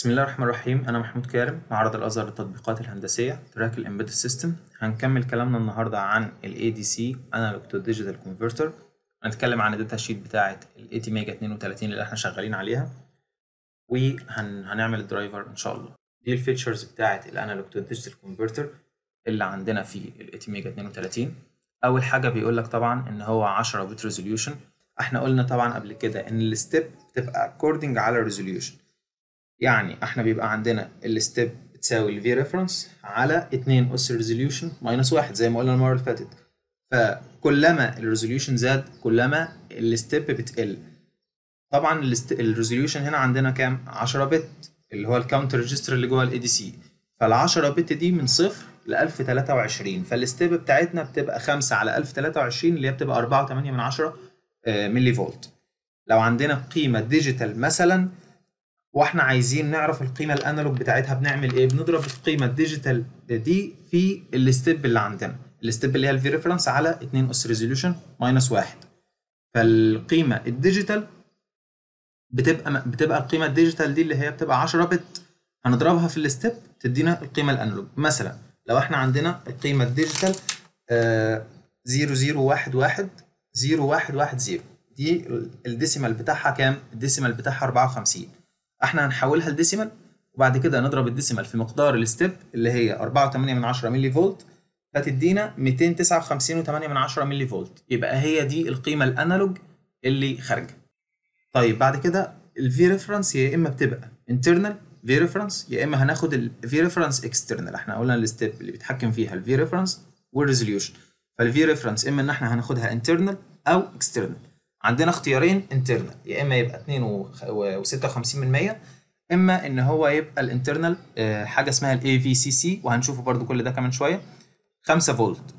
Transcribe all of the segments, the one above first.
بسم الله الرحمن الرحيم أنا محمود كارم معرض الأزهر للتطبيقات الهندسية تراك الإمبيدد سيستم هنكمل كلامنا النهاردة عن دي ADC Analog to Digital Converter هنتكلم عن الداتا شيت بتاعة الاي تي ميجا 32 اللي احنا شغالين عليها وهنعمل الدرايفر إن شاء الله دي الفيتشرز بتاعة الأنالوج تو ديجيتال كونفرتر اللي عندنا في الاي تي ميجا 32 أول حاجة بيقول لك طبعا إن هو 10 بت ريزوليوشن احنا قلنا طبعا قبل كده إن الستيب بتبقى أكوردنج على الريزوليوشن يعني احنا بيبقى عندنا الستيب بتساوي الفي ريفرنس على 2 اس ريزوليوشن ماينس 1 زي ما قلنا المره اللي فاتت فكلما الريزوليوشن زاد كلما الستيب بتقل طبعا الريزوليوشن هنا عندنا كام 10 بت اللي هو الكاونتر ريجستر اللي جوه الاي دي سي فال 10 بت دي من صفر ل 1023 فالستيب بتاعتنا بتبقى 5 على 1023 اللي هي بتبقى 4.8 من 10 ملي فولت لو عندنا قيمه ديجيتال مثلا واحنا عايزين نعرف القيمه الانالوج بتاعتها بنعمل ايه بنضرب القيمه الديجيتال دي في الستيب اللي عندنا الستيب اللي هي الفي ريفرنس على 2 اس ريزوليوشن ماينس 1 فالقيمه الديجيتال بتبقى بتبقى القيمه الديجيتال دي اللي هي بتبقى 10 بت هنضربها في الستيب تدينا القيمه الانالوج مثلا لو احنا عندنا القيمه الديجيتال آه 0011 0110 دي الديسيمال بتاعها كام الديسيمال بتاعها 54 احنا هنحولها لديسيمال وبعد كده نضرب الديسيمال في مقدار الستيب اللي هي 4.8 ملي فولت فتدينا 259.8 ملي فولت يبقى هي دي القيمه الانالوج اللي خارجه طيب بعد كده الفي ريفرنس يا اما بتبقى انترنال في ريفرنس يا اما هناخد الفي ريفرنس اكسترنال احنا قلنا الستيب اللي بيتحكم فيها الفي ريفرنس والريزوليوشن فالفي ريفرنس اما ان احنا هناخدها انترنال او اكسترنال عندنا اختيارين انترنال يا اما يبقى 2 و56% اما ان هو يبقى الانترنال آه، حاجه اسمها الاي في سي سي وهنشوفه برده كل ده كمان شويه 5 فولت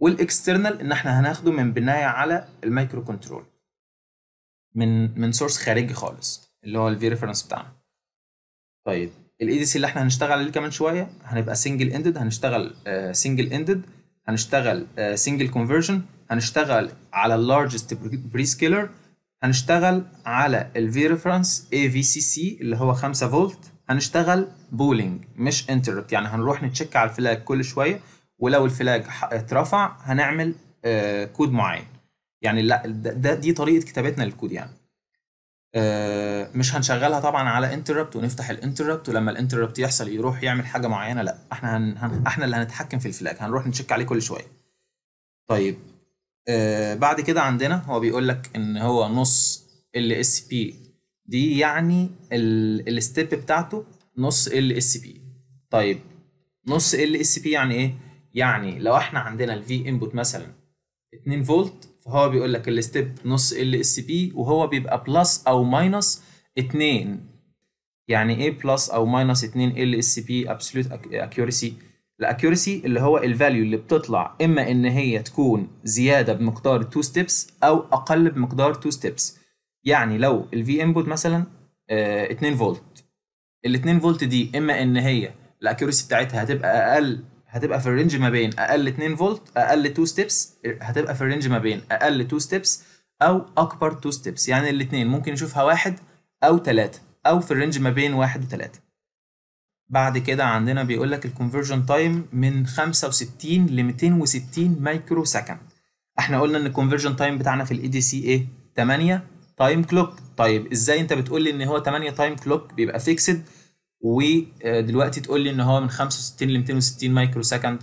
والاكسترنال ان احنا هناخده من بنايه على المايكرو كنترول من من سورس خارجي خالص اللي هو الفي ريفرنس بتاعنا طيب الاي دي e سي اللي احنا هنشتغل عليه كمان شويه هنبقى سنجل اندد هنشتغل سنجل آه، اندد هنشتغل سنجل آه، كونفرجن هنشتغل على اللارجست بريسكيلر هنشتغل على الفي ريفرنس اي في سي سي اللي هو 5 فولت هنشتغل بولينج مش انتربت يعني هنروح نتشيك على الفلاج كل شويه ولو الفلاج اترفع هنعمل آه كود معين يعني لا ده دي طريقه كتابتنا للكود يعني آه، مش هنشغلها طبعا على انتربت ونفتح الانتربت ولما الانتربت يحصل يروح يعمل حاجه معينه لا احنا هن... احنا اللي هنتحكم في الفلاج هنروح نتشيك عليه كل شويه طيب آه، بعد كده عندنا هو بيقول لك ان هو نص ال اس بي دي يعني الستيب بتاعته نص ال اس بي طيب نص ال اس بي يعني ايه يعني لو احنا عندنا الفي انبوت مثلا 2 فولت فهو بيقول لك الستيب نص ال اس بي وهو بيبقى بلس او ماينس 2 يعني ايه بلس او ماينس 2 ال اس بي ابسولوت اكيورسي الاكيورسي اللي هو الفاليو اللي بتطلع اما ان هي تكون زياده بمقدار 2 ستيبس او اقل بمقدار 2 ستيبس يعني لو الفي انبوت مثلا آه 2 فولت ال 2 فولت دي اما ان هي الاكيورسي بتاعتها هتبقى اقل هتبقى في الرينج ما بين اقل 2 فولت اقل 2 ستيبس هتبقى في الرينج ما بين اقل 2 ستيبس او اكبر 2 ستيبس يعني الاثنين ممكن نشوفها واحد او ثلاثه او في الرينج ما بين واحد وثلاثه بعد كده عندنا بيقول لك الكونفرجن تايم من 65 ل 260 مايكرو سكند احنا قلنا ان الكونفرجن تايم بتاعنا في الاي دي سي ايه 8 تايم كلوك طيب ازاي انت بتقول لي ان هو 8 تايم كلوك بيبقى فيكسد ودلوقتي آه، تقول لي ان هو من 65 ل 260 مايكرو سكند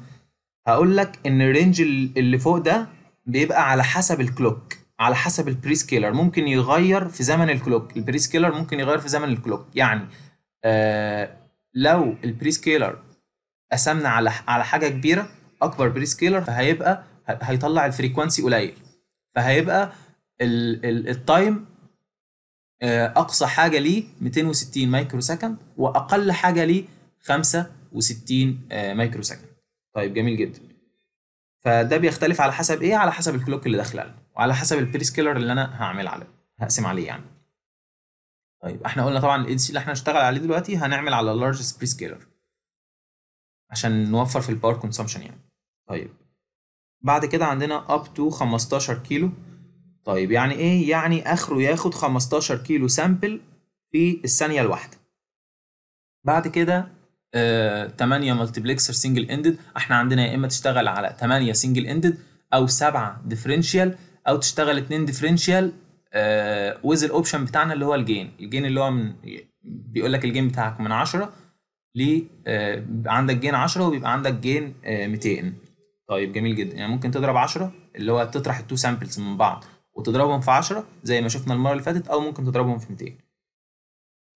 هقول لك ان الرينج اللي فوق ده بيبقى على حسب الكلوك على حسب البري سكيلر ممكن يغير في زمن الكلوك البري سكيلر ممكن يغير في زمن الكلوك يعني آه لو البري سكيلر قسمنا على على حاجه كبيره اكبر بري سكيلر فهيبقى هيطلع الفريكوانسي قليل فهيبقى التايم آه، اقصى حاجه ليه 260 مايكرو سكند واقل حاجه ليه 65 مايكرو سكند طيب جميل جدا فده بيختلف على حسب ايه على حسب الكلوك اللي داخله وعلى حسب البري سكيلر اللي انا هعمل عليه هقسم عليه يعني طيب احنا قلنا طبعا الاي سي اللي احنا هنشتغل عليه دلوقتي هنعمل على لارج سبري سكيلر عشان نوفر في الباور كونسومشن يعني طيب بعد كده عندنا اب تو 15 كيلو طيب يعني ايه يعني اخره ياخد 15 كيلو سامبل في الثانيه الواحده بعد كده آه 8 ملتيبلكسر سنجل اندد احنا عندنا يا اما تشتغل على 8 سنجل اندد او 7 ديفرنشال او تشتغل 2 ديفرنشال ويز آه، الاوبشن بتاعنا اللي هو الجين الجين اللي هو من بيقول لك الجين بتاعك من 10 ل آه، عندك جين 10 وبيبقى عندك جين آه، 200 طيب جميل جدا يعني ممكن تضرب 10 اللي هو تطرح التو سامبلز من بعض وتضربهم في 10 زي ما شفنا المره اللي فاتت او ممكن تضربهم في 200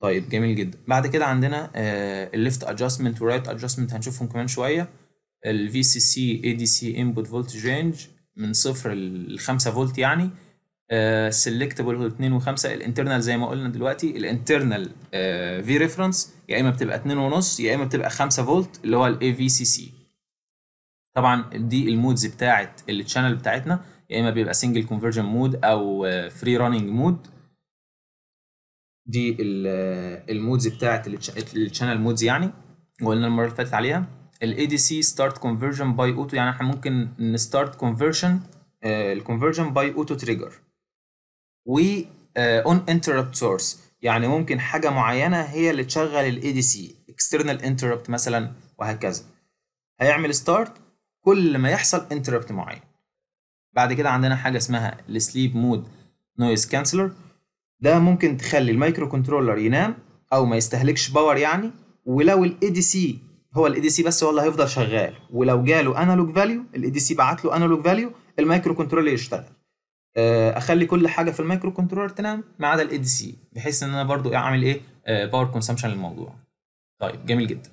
طيب جميل جدا بعد كده عندنا الليفت ادجستمنت ورايت ادجستمنت هنشوفهم كمان شويه الفي سي سي اي دي سي انبوت فولتج رينج من 0 ل 5 فولت يعني سيلكتبل آه، هو 2 و5 الانترنال زي ما قلنا دلوقتي الانترنال في ريفرنس يا اما بتبقى 2 ونص يا اما بتبقى 5 فولت اللي هو الاي في سي سي طبعا دي المودز بتاعه التشانل بتاعتنا يا اما بيبقى سنجل كونفرجن مود او فري راننج مود دي المودز بتاعه التشانل مودز يعني وقلنا المره اللي فاتت عليها الاي دي سي ستارت كونفرجن باي اوتو يعني احنا ممكن نستارت كونفرجن الكونفرجن باي اوتو تريجر و اون انتربت سورس يعني ممكن حاجه معينه هي اللي تشغل الاي دي سي اكسترنال انتربت مثلا وهكذا هيعمل ستارت كل ما يحصل انتربت معين بعد كده عندنا حاجه اسمها السليب مود نويز كانسلر ده ممكن تخلي المايكرو كنترولر ينام او ما يستهلكش باور يعني ولو الاي دي سي هو الاي دي سي بس هو اللي هيفضل شغال ولو جاله انالوج فاليو الاي دي سي بعت له انالوج فاليو المايكرو كنترولر يشتغل آه، اخلي كل حاجه في المايكرو كنترولر تنام ما عدا الاي دي سي بحيث ان انا برضو إيه اعمل ايه باور آه، كونسامشن للموضوع طيب جميل جدا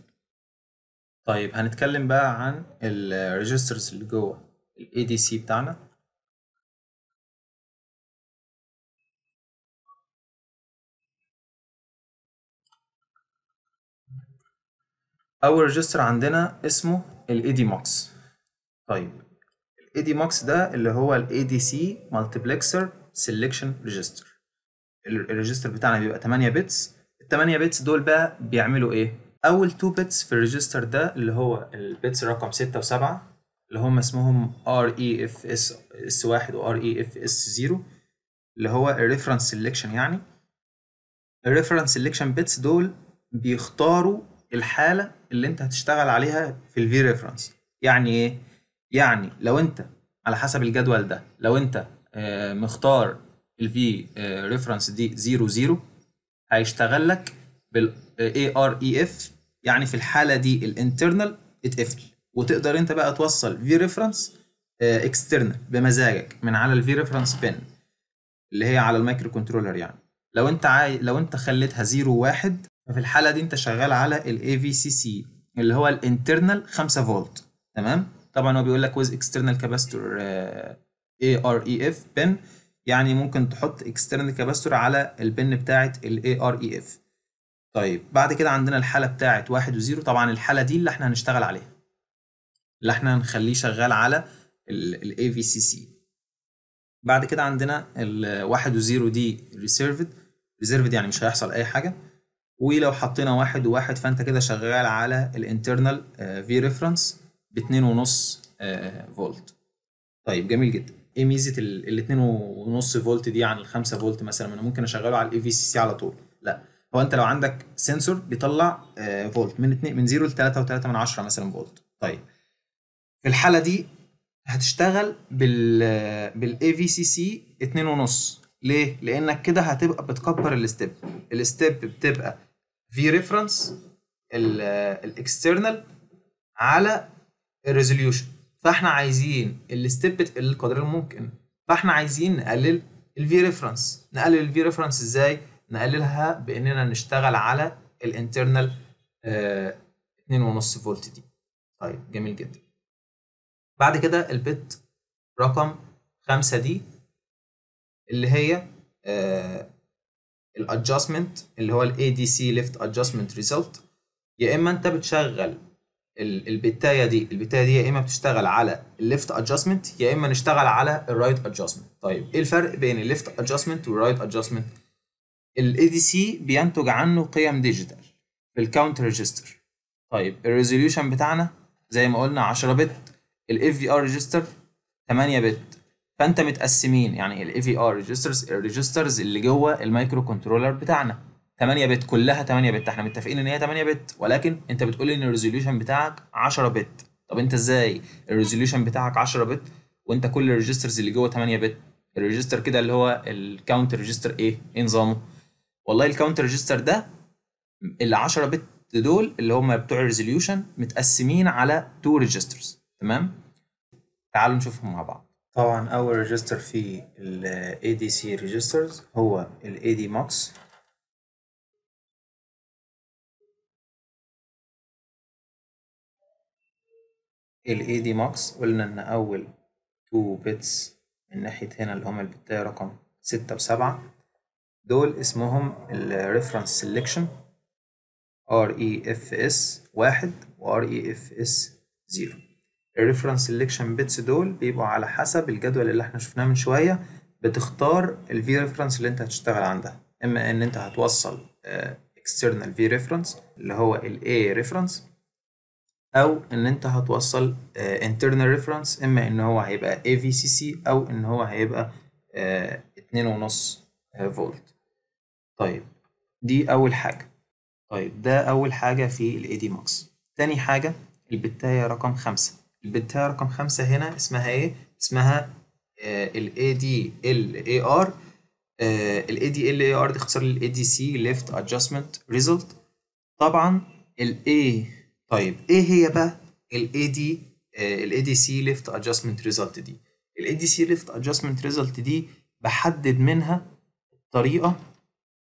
طيب هنتكلم بقى عن الريجسترز اللي جوه الاي دي سي بتاعنا اول ريجستر عندنا اسمه الاي دي ماكس طيب اي دي ماكس ده اللي هو الاي دي سي مالتيبلكسر سيلكشن ريجستر الريجستر بتاعنا بيبقى 8 بتس ال 8 بتس دول بقى بيعملوا ايه اول 2 بتس في الريجستر ده اللي هو البتس رقم 6 و7 اللي هم اسمهم ار اي اف اس اس 1 وار اي اف اس 0 اللي هو الريفرنس سيلكشن يعني الريفرنس سيلكشن بتس دول بيختاروا الحاله اللي انت هتشتغل عليها في الفي ريفرنس يعني ايه يعني لو انت على حسب الجدول ده لو انت آه، مختار الفي ريفرنس دي 0 0 هيشتغل لك بال ار اي اف يعني في الحاله دي الانترنال اتقفل وتقدر انت بقى توصل في ريفرنس اكسترنال بمزاجك من على الفي ريفرنس بن اللي هي على المايكرو كنترولر يعني لو انت عاي... لو انت خليتها 0 1 ففي الحاله دي انت شغال على الاي في سي سي اللي هو الانترنال 5 فولت تمام طبعا هو بيقول لك اي external capacitor آه، AREF بن يعني ممكن تحط external capacitor على البن بتاعة اي AREF طيب بعد كده عندنا الحالة بتاعة واحد وزيرو طبعا الحالة دي اللي احنا هنشتغل عليها اللي احنا هنخليه شغال على سي AVCC بعد كده عندنا و وزيرو دي reserved reserved يعني مش هيحصل أي حاجة ولو حطينا واحد وواحد فأنت كده شغال على الانترنال في ريفرنس ب 2.5 آه، فولت طيب جميل جدا ايه ميزه ال 2.5 فولت دي عن ال 5 فولت مثلا انا ممكن اشغله على الاي في سي سي على طول لا هو انت لو عندك سنسور بيطلع آه، فولت من 2 من 0 ل 3.3 من 10 مثلا فولت طيب في الحاله دي هتشتغل بال بالاي في سي سي 2.5 ليه؟ لانك كده هتبقى بتكبر الستيب الستيب بتبقى في ريفرنس الاكسترنال على الريزوليوشن فاحنا عايزين الستيب القدر الممكن فاحنا عايزين نقلل الفي ريفرنس نقلل الفي ريفرنس ازاي نقللها باننا نشتغل على الانترنال 2.5 آه، فولت دي طيب جميل جدا بعد كده البت رقم 5 دي اللي هي آه، الادجستمنت اللي هو الاي دي سي ليفت ادجستمنت ريزلت يا اما انت بتشغل البتايه دي البتايه دي يا اما بتشتغل على الليفت ادجستمنت يا اما نشتغل على الرايت ادجستمنت طيب ايه الفرق بين الليفت ادجستمنت والرايت ادجستمنت الاي دي سي بينتج عنه قيم ديجيتال في الكاونت ريجستر طيب الريزوليوشن بتاعنا زي ما قلنا 10 بت الاف في ار ريجستر 8 بت فانت متقسمين يعني الاي في ار ريجسترز الريجسترز اللي جوه المايكرو كنترولر بتاعنا 8 بت كلها 8 بت احنا متفقين ان هي 8 بت ولكن انت بتقول ان الريزوليوشن بتاعك 10 بت طب انت ازاي الريزوليوشن بتاعك 10 بت وانت كل الريجسترز اللي جوه 8 بت الريجستر كده اللي هو الكاونت ريجستر ايه ايه نظامه والله الكاونت ريجستر ده ال 10 بت دول اللي هم بتوع الريزوليوشن متقسمين على تو ريجسترز تمام تعالوا نشوفهم مع بعض طبعا اول ريجستر في الاي دي سي ريجسترز هو الاي دي ماكس ال AD دي ماكس قلنا ان اول تو بيتس من ناحية هنا اللي هما البتاية رقم ستة وسبعة دول اسمهم الريفرنس Reference Selection REFS 1 و واحد 0 اي Reference Selection زيرو بيتس دول بيبقوا على حسب الجدول اللي احنا شفناه من شوية بتختار V reference اللي انت هتشتغل عندها اما ان انت هتوصل آه، external v reference اللي هو ال A reference او ان انت هتوصل آه، internal reference اما ان هو هيبقى AVCC او ان هو هيبقى آه، اتنين ونص آه، فولت طيب دي اول حاجة طيب ده اول حاجة في ال AD max تاني حاجة البتاية رقم خمسة البتاية رقم خمسة هنا اسمها ايه؟ اسمها ال ADLAR ال ADLAR دي اختصار لل ADC Left Adjustment Result طبعا ال A طيب. طيب ايه هي بقى الاي آه، دي الاي دي سي ليفت ادجستمنت ريزلت دي الاي دي سي ليفت ادجستمنت ريزلت دي بحدد منها الطريقه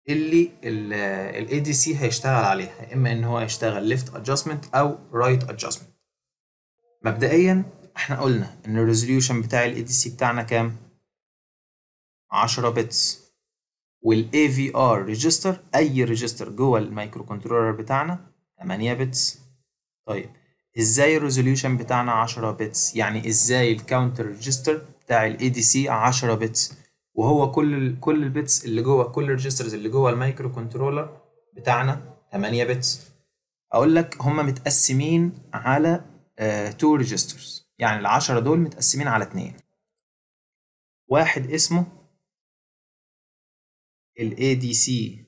اللي الاي دي سي هيشتغل عليها اما ان هو هيشتغل ليفت ادجستمنت او رايت right ادجستمنت مبدئيا احنا قلنا ان الريزوليوشن بتاع الاي دي سي بتاعنا كام 10 بتس والاي في ار ريجستر اي ريجستر جوه المايكرو كنترولر بتاعنا 8 بتس طيب ازاي الريزوليوشن بتاعنا 10 بتس يعني ازاي الكاونتر ريجستر بتاع الاي دي سي 10 بتس وهو كل الـ كل البتس اللي جوه كل الريجسترز اللي جوه المايكرو كنترولر بتاعنا 8 بتس اقول لك هم متقسمين على تو آه ريجسترز يعني ال 10 دول متقسمين على اتنين واحد اسمه الاي دي سي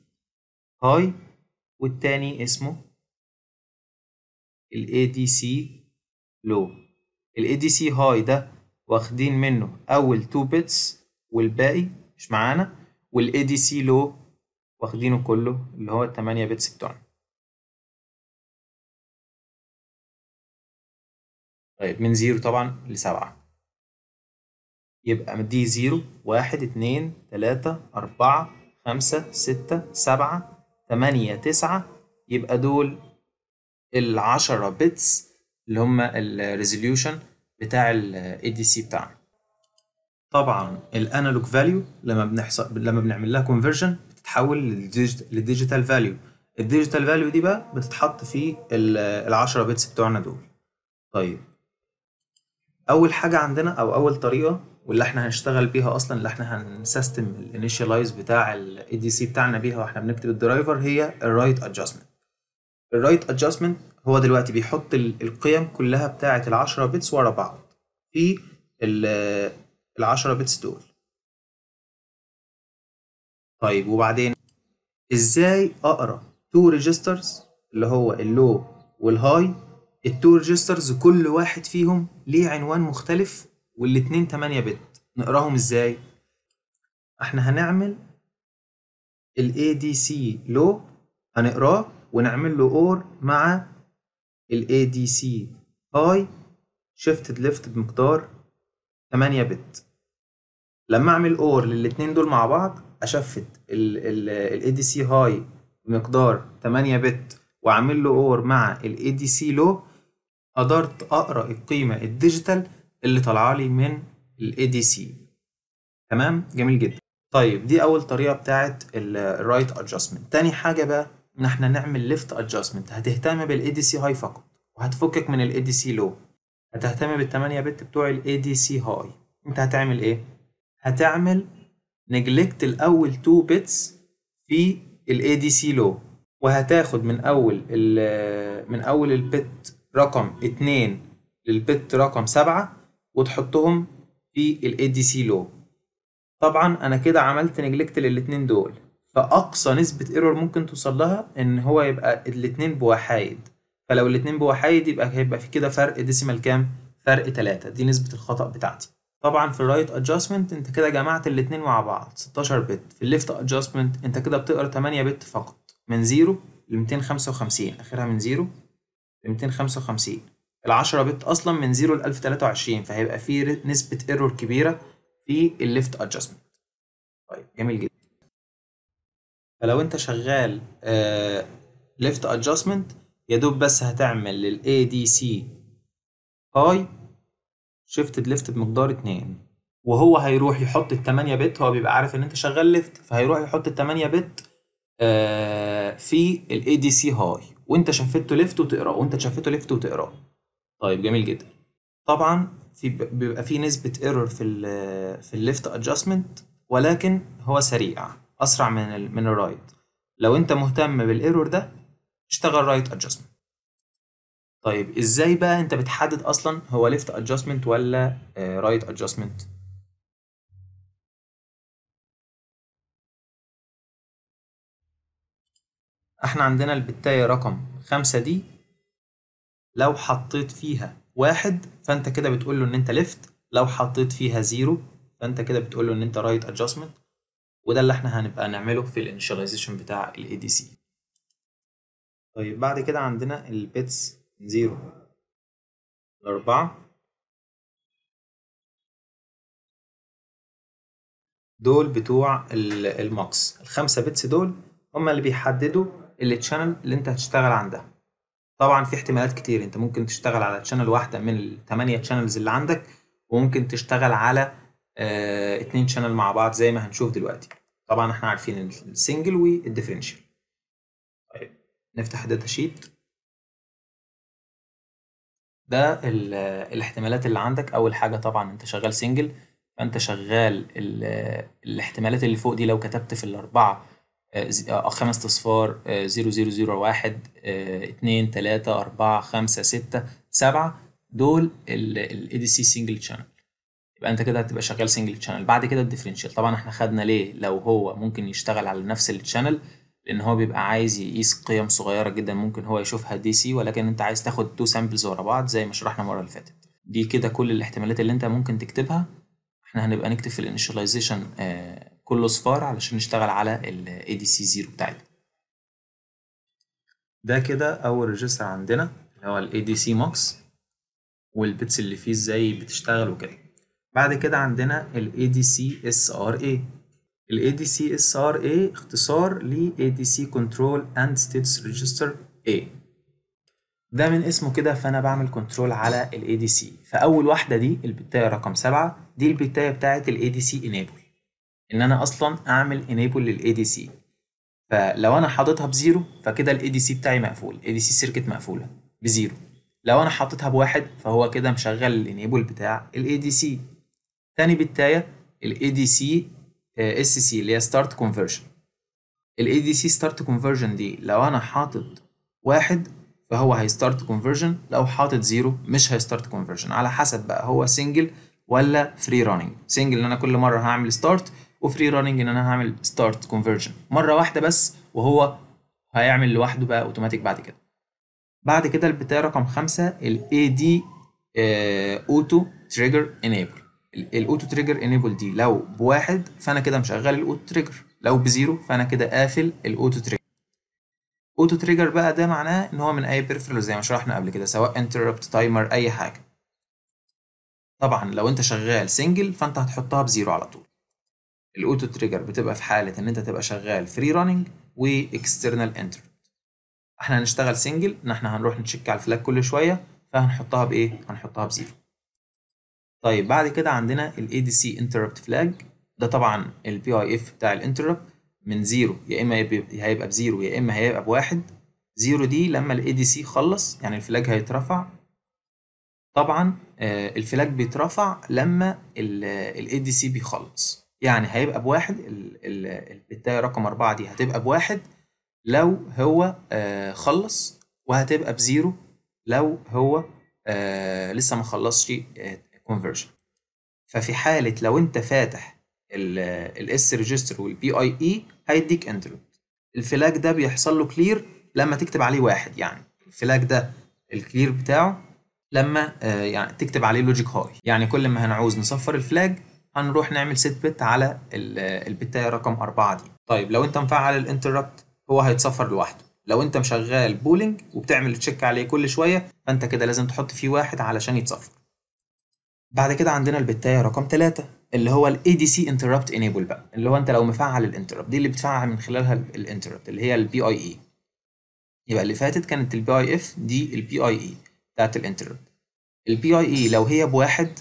هاي والتاني اسمه الـ ADC low الـ ADC high ده واخدين منه أول 2 bits والباقي مش معانا والـ ADC low واخدينه كله اللي هو الـ 8 بتس بتوعنا طيب من زيرو طبعا لسبعة يبقى دي زيرو واحد اتنين تلاتة أربعة خمسة ستة سبعة تمانية تسعة يبقى دول ال 10 بيتس اللي هم الريزوليوشن بتاع الاي دي سي بتاعنا طبعا الانالوج فاليو لما بنحصل لما بنعمل لها كونفرجن بتتحول للديجيتال فاليو الديجيتال فاليو دي بقى بتتحط في ال 10 بيتس بتوعنا دول طيب اول حاجه عندنا او اول طريقه واللي احنا هنشتغل بيها اصلا اللي احنا هنسيستم الانيشيالايز بتاع الاي دي سي بتاعنا بيها واحنا بنكتب الدرايفر هي الرايت ادجستمنت الرايت ادجستمنت هو دلوقتي بيحط القيم كلها بتاعه ال10 بيتس ورا بعض في ال10 بيتس دول طيب وبعدين ازاي اقرا تو ريجسترز اللي هو اللو والهاي التو ريجسترز كل واحد فيهم ليه عنوان مختلف والاتنين 8 بت نقراهم ازاي احنا هنعمل دي ADC لو هنقراه ونعمل له اور مع ال ADC اي شيفتد ليفت بمقدار 8 بت لما اعمل اور للاتنين دول مع بعض اشفت ال ADC هاي بمقدار 8 بت واعمل له اور مع ال ADC لو قدرت اقرا القيمه الديجيتال اللي طالعه لي من ال ADC تمام جميل جدا طيب دي اول طريقه بتاعه الرايت ادجستمنت تاني حاجه بقى نحن نعمل ليفت ادجستمنت هتهتم بالاي دي سي هاي فقط وهتفكك من الاي دي سي لو هتهتم بال8 بت بتوع الاي دي سي هاي انت هتعمل ايه هتعمل نجلكت الاول 2 بيتس في الاي دي سي لو وهتاخد من اول من اول البت رقم 2 للبت رقم 7 وتحطهم في الاي دي سي لو طبعا انا كده عملت نجلكت للاتنين دول فاقصى نسبه ايرور ممكن توصل لها ان هو يبقى الاثنين بوحايد فلو الاثنين بوحايد يبقى هيبقى في كده فرق ديسيمال كام فرق 3 دي نسبه الخطا بتاعتي طبعا في الرايت ادجستمنت انت كده جمعت الاثنين مع بعض 16 بت في الليفت ادجستمنت انت كده بتقرا 8 بت فقط من 0 ل 255 اخرها من 0 ل 255 ال 10 بت اصلا من 0 ل 1023 فهيبقى في نسبه ايرور كبيره في الليفت ادجستمنت طيب جميل جدا فلو انت شغال ليفت آه، ادجستمنت يا دوب بس هتعمل للاي دي سي باي شيفت ليفت بمقدار 2 وهو هيروح يحط ال 8 بت هو بيبقى عارف ان انت شغال ليفت فهيروح يحط آه، ال 8 بت في الاي دي سي هاي وانت شفته ليفت وتقراه وانت شفته ليفت وتقراه طيب جميل جدا طبعا في بيبقى في نسبه ايرور في الـ في الليفت ادجستمنت ولكن هو سريع اسرع من الـ من الرايت لو انت مهتم بالايرور ده اشتغل رايت ادجستمنت طيب ازاي بقى انت بتحدد اصلا هو ليفت ادجستمنت ولا رايت آه، ادجستمنت احنا عندنا البتاية رقم خمسة دي لو حطيت فيها واحد فانت كده بتقول له ان انت ليفت لو حطيت فيها زيرو فانت كده بتقول له ان انت رايت right ادجستمنت وده اللي احنا هنبقى نعمله في الانيشاليزيشن بتاع الاي دي سي طيب بعد كده عندنا البيتس 0 الأربعة دول بتوع الماكس الخمسة بيتس دول هما اللي بيحددوا التشانل اللي انت هتشتغل عندها طبعا في احتمالات كتير انت ممكن تشتغل على تشانل واحدة من الثمانية تشانلز اللي عندك وممكن تشتغل على آه، اتنين شانل مع بعض زي ما هنشوف دلوقتي طبعا احنا عارفين السنجل والديفرنشال طيب نفتح داتا شيت ده الاحتمالات اللي عندك اول حاجه طبعا انت شغال سنجل فانت شغال الاحتمالات اللي فوق دي لو كتبت في الاربعه آه، آه، خمس اصفار 0001 2 3 4 5 6 7 دول الاي دي سي سنجل شانل يبقى انت كده هتبقى شغال سنجل شانل بعد كده الديفرنشال طبعا احنا خدنا ليه لو هو ممكن يشتغل على نفس الشانل لان هو بيبقى عايز يقيس قيم صغيره جدا ممكن هو يشوفها دي سي ولكن انت عايز تاخد تو سامبلز ورا بعض زي ما شرحنا المره اللي فاتت دي كده كل الاحتمالات اللي انت ممكن تكتبها احنا هنبقى نكتب في الانيشاليزيشن آه، كله صفار علشان نشتغل على ال ADC 0 بتاعنا ده كده اول ريجستر عندنا اللي هو ال ADC max والبيتس اللي فيه ازاي بتشتغل وكده بعد كده عندنا ال ADC-SRA ال ADC-SRA اختصار ل ADC Control and States Register A ده من اسمه كده فأنا بعمل كنترول على ال ADC فأول واحدة دي البتاية رقم سبعة دي البتاية بتاعة ال ADC Enable إن أنا أصلا أعمل Enable لل ADC فلو أنا حاططها بزيرو فكده ال ADC بتاعي مقفول ADC سيركت مقفولة بزيرو لو أنا حاططها بواحد فهو كده مشغل الانيبل بتاع الـ ADC تاني بتايه الـ ADC آه، SC اللي هي Start Conversion الـ ADC Start Conversion دي لو انا حاطط واحد فهو هيستارت كونفرجن لو حاطط زيرو مش هيستارت كونفرجن على حسب بقى هو سنجل ولا فري راننج سنجل ان انا كل مره هعمل ستارت وفري راننج ان انا هعمل ستارت كونفرجن مره واحده بس وهو هيعمل لوحده بقى اوتوماتيك بعد كده بعد كده البتاع رقم خمسة الاي AD اوتو تريجر انيبل الاوتو تريجر انيبل دي لو بواحد فانا كده مشغل الاوتو تريجر لو بزيرو فانا كده قافل الاوتو تريجر اوتو تريجر بقى ده معناه ان هو من اي بيرفرال زي ما شرحنا قبل كده سواء انتربت تايمر اي حاجه طبعا لو انت شغال سنجل فانت هتحطها بزيرو على طول الاوتو تريجر بتبقى في حاله ان انت تبقى شغال فري راننج واكسترنال انتربت احنا هنشتغل سنجل ان احنا هنروح نتشيك على الفلاج كل شويه فهنحطها بايه هنحطها بزيرو طيب بعد كده عندنا الـ ADC interrupt flag ده طبعا الـ PIF بتاع ال interrupt من زيرو يا اما هيبقى بزيرو يا اما هيبقى بواحد زيرو دي لما الـ ADC خلص يعني الفلاج هيترفع طبعا آه، الفلاج بيترفع لما الـ آه، ADC بيخلص يعني هيبقى بواحد البتاية رقم أربعة دي هتبقى بواحد لو هو آه، خلص وهتبقى بزيرو لو هو لسه ما خلصش conversion ففي حالة لو انت فاتح الاس ريجستر والبي اي اي هيديك interrupt الفلاج ده بيحصل له كلير لما تكتب عليه واحد يعني الفلاج ده الكلير بتاعه لما آه يعني تكتب عليه لوجيك هاي يعني كل ما هنعوز نصفر الفلاج هنروح نعمل سيت بت على آه، البتاية رقم أربعة دي طيب لو انت مفعل الانتربت هو هيتصفر لوحده لو انت مشغال بولينج وبتعمل تشيك عليه كل شويه فانت كده لازم تحط فيه واحد علشان يتصفر بعد كده عندنا البتاية رقم 3 اللي هو دي ADC Interrupt Enable بقى اللي هو انت لو مفعل الانتربت دي اللي بتفعل من خلالها الانتربت اللي هي البي اي اي e. يبقى اللي فاتت كانت البي اي اف دي البي اي اي e بتاعت الانتربت البي اي اي لو هي بواحد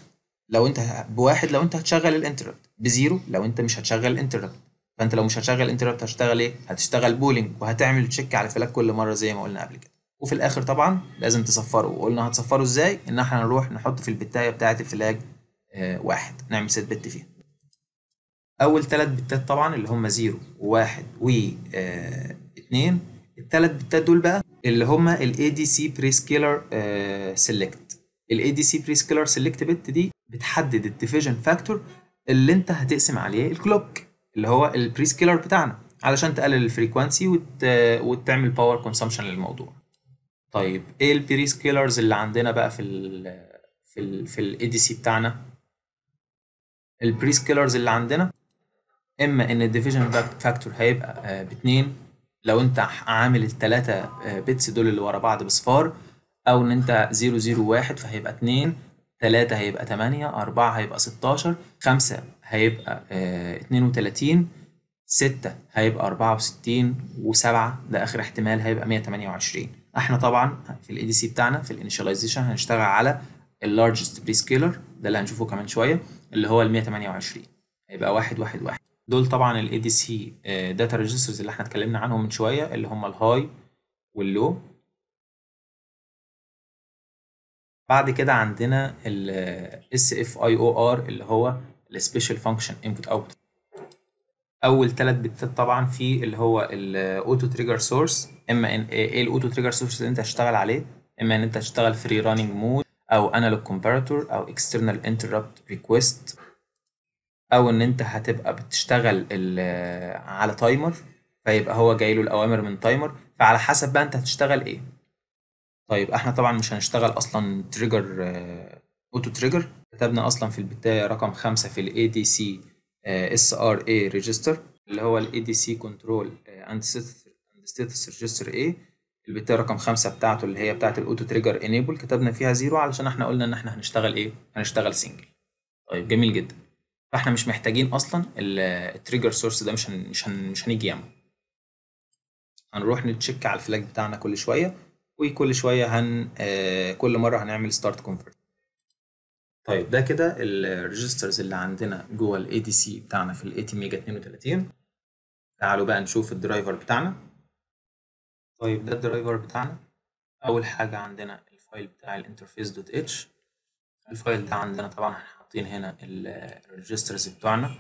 لو انت بواحد لو انت هتشغل الانتربت بزيرو لو انت مش هتشغل الانتربت فانت لو مش هتشغل الانتربت هتشتغل ايه؟ هتشتغل بولينج وهتعمل تشيك على الفلاج كل مره زي ما قلنا قبل كده وفي الاخر طبعا لازم تصفره وقلنا هتصفره ازاي ان احنا هنروح نحط في البتايه بتاعه الفلاج آه، واحد نعمل سيت بت فيها اول ثلاث بتات طبعا اللي هم زيرو وواحد و 2 آه، الثلاث بتات دول بقى اللي هم الاي دي سي بريسكيلر سيلكت الاي دي سي بريسكيلر سيلكت بت دي بتحدد الديفيجن فاكتور اللي انت هتقسم عليه الكلوك اللي هو البريسكيلر بتاعنا علشان تقلل الفريكوانسي وت... آه، وتعمل باور كونسامشن للموضوع طيب ايه البري سكيلرز اللي عندنا بقى في الـ في الـ في الاي دي سي بتاعنا البري سكيلرز اللي عندنا اما ان الديفيجن فاكتور هيبقى آه، باتنين لو انت عامل التلاتة بيتس آه، دول اللي ورا بعض بصفار او ان انت زيرو زيرو فهيبقى اتنين تلاتة هيبقى تمانية أربعة هيبقى ستاشر خمسة هيبقى آه، اتنين وتلاتين ستة هيبقى أربعة وستين وسبعة ده آخر احتمال هيبقى مية تمانية وعشرين احنا طبعا في الاي دي سي بتاعنا في الانيشاليزيشن هنشتغل على اللارجست بري سكيلر ده اللي هنشوفه كمان شويه اللي هو ال 128 هيبقى واحد واحد واحد دول طبعا الاي دي سي داتا ريجسترز اللي احنا اتكلمنا عنهم من شويه اللي هم الهاي واللو بعد كده عندنا ال اس اف اي او ار اللي هو السبيشال فانكشن انبوت اوتبوت اول ثلاث بتات طبعا في اللي هو الاوتو تريجر سورس اما ان ايه الاوتو تريجر سورس اللي انت هتشتغل عليه اما ان انت هتشتغل فري راننج مود او انالوج كومباراتور او اكسترنال انتربت ريكويست او ان انت هتبقى بتشتغل على تايمر فيبقى هو جاي له الاوامر من تايمر فعلى حسب بقى انت هتشتغل ايه طيب احنا طبعا مش هنشتغل اصلا تريجر اوتو تريجر كتبنا اصلا في البدايه رقم خمسة في الاي دي سي اس ار اي ريجستر اللي هو الاي دي سي كنترول ستيتس ريجستر اي البتايه رقم خمسة بتاعته اللي هي بتاعت الاوتو تريجر انيبل كتبنا فيها زيرو علشان احنا قلنا ان احنا هنشتغل ايه هنشتغل سنجل طيب جميل جدا فاحنا مش محتاجين اصلا التريجر سورس آه، ده مش هن مش هن مش هنيجي يعمل هنروح نتشيك على الفلاج بتاعنا كل شويه وكل شويه هن آه كل مره هنعمل ستارت كونفرت طيب أيوه. ده كده الريجسترز اللي عندنا جوه الاي دي سي بتاعنا في الاي تي ميجا 32 تعالوا بقى نشوف الدرايفر بتاعنا طيب ده الدرايفر بتاعنا اول حاجه عندنا الفايل بتاع الانترفيس دوت اتش الفايل ده عندنا طبعا احنا حاطين هنا الريجسترز بتوعنا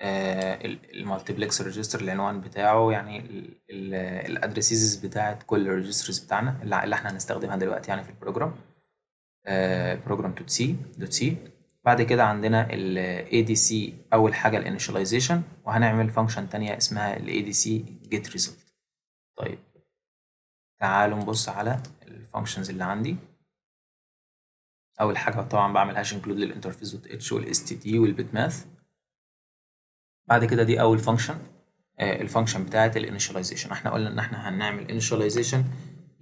آه، المالتيبلكس ريجستر العنوان بتاعه يعني الادريسيز بتاعه كل الريجسترز بتاعنا اللي احنا هنستخدمها دلوقتي يعني في البروجرام آه، program.c.c بعد كده عندنا ال ADC أول حاجة ال initialization وهنعمل function تانية اسمها ال ADC get result طيب تعالوا نبص على functions اللي عندي أول حاجة طبعا بعمل هاش include interface.h وال std وال bitmath بعد كده دي أول ال function آه، بتاعت ال initialization احنا قلنا إن احنا هنعمل initialization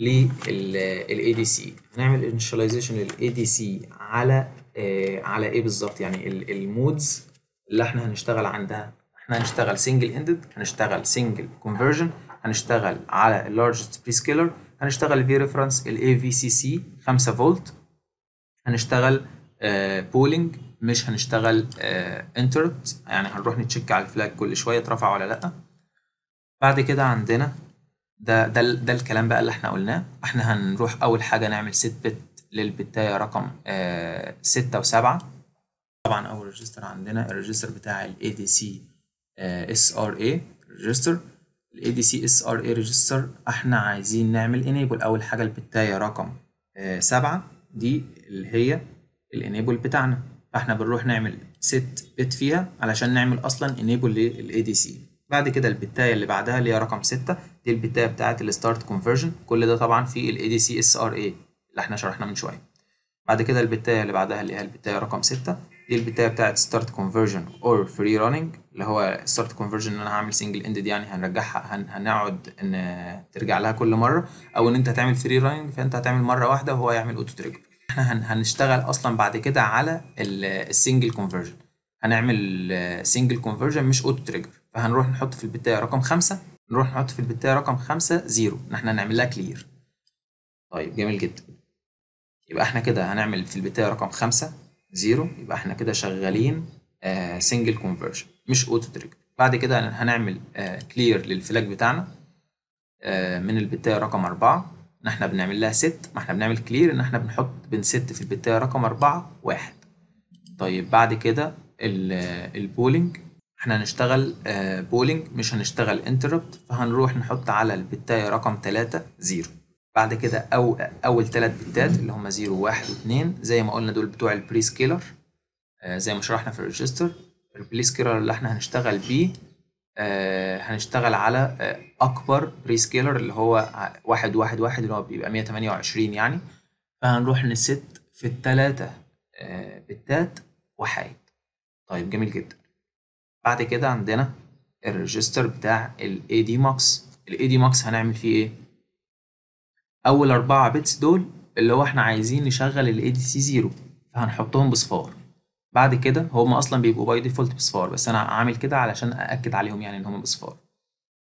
للاي دي سي هنعمل انيشاليزيشن للاي دي سي على آه على ايه بالظبط يعني المودز اللي احنا هنشتغل عندها احنا هنشتغل سنجل اندد هنشتغل سنجل كونفرجن هنشتغل على اللارجست بريسكيلر هنشتغل في ريفرنس الاي في سي سي 5 فولت هنشتغل آه بولينج مش هنشتغل آه انترت يعني هنروح نتشيك على الفلاج كل شويه اترفع ولا لا بعد كده عندنا ده ده ده الكلام بقى اللي احنا قلناه احنا هنروح اول حاجه نعمل ست بت للبتايه رقم آه ستة وسبعة طبعا اول ريجستر عندنا الريجستر بتاع ال ADC ار آه، SRA ريجستر ال ADC SRA ريجستر احنا عايزين نعمل انيبل اول حاجه البتايه رقم آه سبعة دي اللي هي الانيبل بتاعنا فاحنا بنروح نعمل ست بت فيها علشان نعمل اصلا انيبل للاي دي سي بعد كده البتايه اللي بعدها اللي هي رقم 6 دي البتايه بتاعت الستارت كونفرجن كل ده طبعا في الاي دي سي اس ار اي اللي احنا شرحناه من شويه بعد كده البتايه اللي بعدها اللي هي البتايه رقم 6 دي البتايه بتاعت ستارت كونفرجن اور فري راننج اللي هو ستارت كونفرجن ان انا هعمل سنجل اند يعني هنرجعها هن هنقعد ان ترجع لها كل مره او ان انت هتعمل فري راننج فانت هتعمل مره واحده وهو يعمل اوتو تريجر احنا هن هنشتغل اصلا بعد كده على السنجل كونفرجن هنعمل سنجل كونفرجن مش اوتو تريجر فهنروح نحط في البدايه رقم خمسة نروح نحط في البتاية رقم خمسة زيرو إن إحنا نعمل لها كلير طيب جميل جدا يبقى إحنا كده هنعمل في البتاية رقم خمسة زيرو يبقى إحنا كده شغالين سنجل آه كونفرجن مش أوتو تريجر بعد كده هنعمل كلير آه للفلاج بتاعنا آه من البتاية رقم أربعة إن إحنا بنعمل لها ست ما إحنا بنعمل كلير إن إحنا بنحط بنست في البتاية رقم أربعة واحد طيب بعد كده البولينج آه، احنا هنشتغل بولينج آه، مش هنشتغل انتربت فهنروح نحط على البتاية رقم 3 0 بعد كده أو أول ثلاث بتات اللي هم 0 1 و2 زي ما قلنا دول بتوع البري سكيلر آه، زي ما شرحنا في الريجستر البري سكيلر اللي احنا هنشتغل بيه آه، هنشتغل على أكبر بري سكيلر اللي هو 1 1 1 اللي هو بيبقى 128 يعني فهنروح نست في الثلاثة بتات وحايد طيب جميل جدا بعد كده عندنا الريجستر بتاع ال AD Max ال AD Max هنعمل فيه ايه؟ أول أربعة بيتس دول اللي هو احنا عايزين نشغل ال ADC 0 فهنحطهم بصفار بعد كده هما أصلا بيبقوا باي ديفولت بصفار بس أنا عامل كده علشان أأكد عليهم يعني إن هما بصفار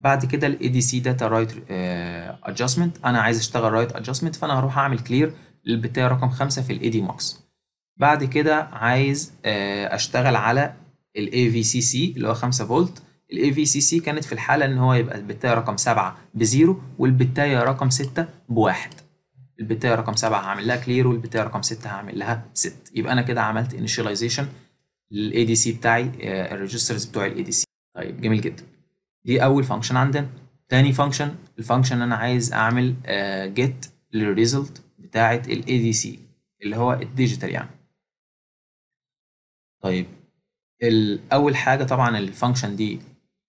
بعد كده ال ADC Data right آه، Adjustment أنا عايز أشتغل right Adjustment فأنا هروح أعمل Clear للبتاع رقم خمسة في ال AD Max بعد كده عايز آه، أشتغل على الـ AVCC اللي هو 5 فولت الـ AVCC كانت في الحاله ان هو يبقى البتايه رقم 7 بزيرو والبتايه رقم 6 بواحد البتايه رقم 7 هعمل لها كلير والبتايه رقم 6 هعمل لها 6 يبقى انا كده عملت initialization للـ ADC بتاعي بتاعي آه، الريجسترز بتوع الـ ADC طيب جميل جدا دي اول فانكشن عندنا تاني فانكشن الفانكشن انا عايز اعمل جيت آه، للريزلت بتاعه الـ ADC اللي هو الديجيتال يعني طيب اول حاجه طبعا الفانكشن دي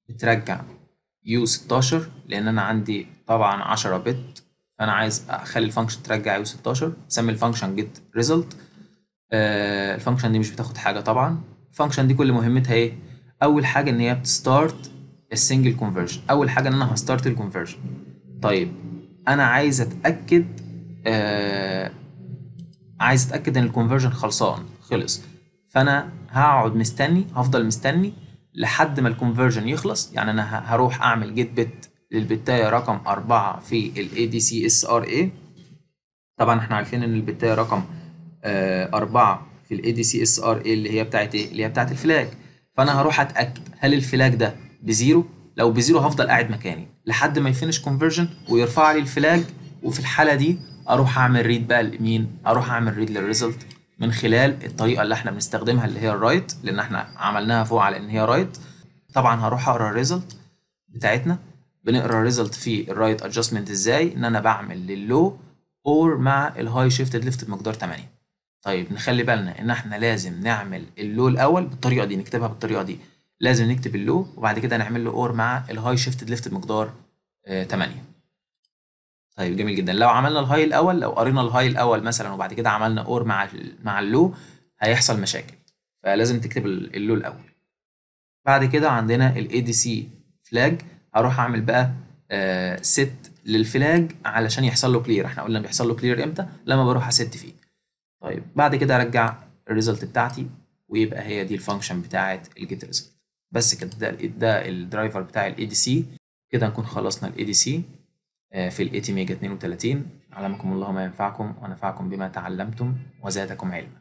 بترجع يو 16 لان انا عندي طبعا 10 بت فانا عايز اخلي الفانكشن ترجع يو 16 اسمي الفانكشن جيت ريزلت الفانكشن دي مش بتاخد حاجه طبعا الفانكشن دي كل مهمتها ايه اول حاجه ان هي بتستارت السنجل كونفرجن اول حاجه ان انا هستارت الكونفرجن طيب انا عايز اتاكد آه عايز اتاكد ان الكونفرجن خلصان خلص فانا هقعد مستني هفضل مستني لحد ما الكونفرجن يخلص يعني انا هروح اعمل جيت بت للبتايه رقم 4 في الاي دي سي اس ار اي طبعا احنا عارفين ان البتايه رقم 4 آه، في الاي دي سي اس ار اي اللي هي بتاعت ايه اللي هي بتاعت الفلاج فانا هروح اتاكد هل الفلاج ده بزيرو لو بزيرو هفضل قاعد مكاني لحد ما يفنش كونفرجن ويرفع لي الفلاج وفي الحاله دي اروح اعمل ريد بقى لمين اروح اعمل ريد للريزلت من خلال الطريقه اللي احنا بنستخدمها اللي هي الرايت لان احنا عملناها فوق على ان هي رايت طبعا هروح اقرا الريزلت بتاعتنا بنقرا الريزلت في الرايت ادجستمنت ازاي ان انا بعمل لللو اور مع الهاي شيفتد ليفت بمقدار 8 طيب نخلي بالنا ان احنا لازم نعمل اللو الاول بالطريقه دي نكتبها بالطريقه دي لازم نكتب اللو وبعد كده نعمل له اور مع الهاي شيفتد ليفت بمقدار 8 آه، طيب جميل جدا لو عملنا الهاي الاول لو قرينا الهاي الاول مثلا وبعد كده عملنا اور مع مع اللو هيحصل مشاكل فلازم تكتب اللو الاول بعد كده عندنا الاي دي سي فلاج هروح اعمل بقى آه ست للفلاج علشان يحصل له كلير احنا قلنا بيحصل له كلير امتى لما بروح اسيت فيه طيب بعد كده ارجع الريزلت بتاعتي ويبقى هي دي الفانكشن بتاعه الجيت ريزلت بس كده ده, ده الدرايفر بتاع الاي دي سي كده نكون خلصنا الاي دي سي آه، في الإيتي ميجا 32 علمكم الله ما ينفعكم ونفعكم بما تعلمتم وزادكم علما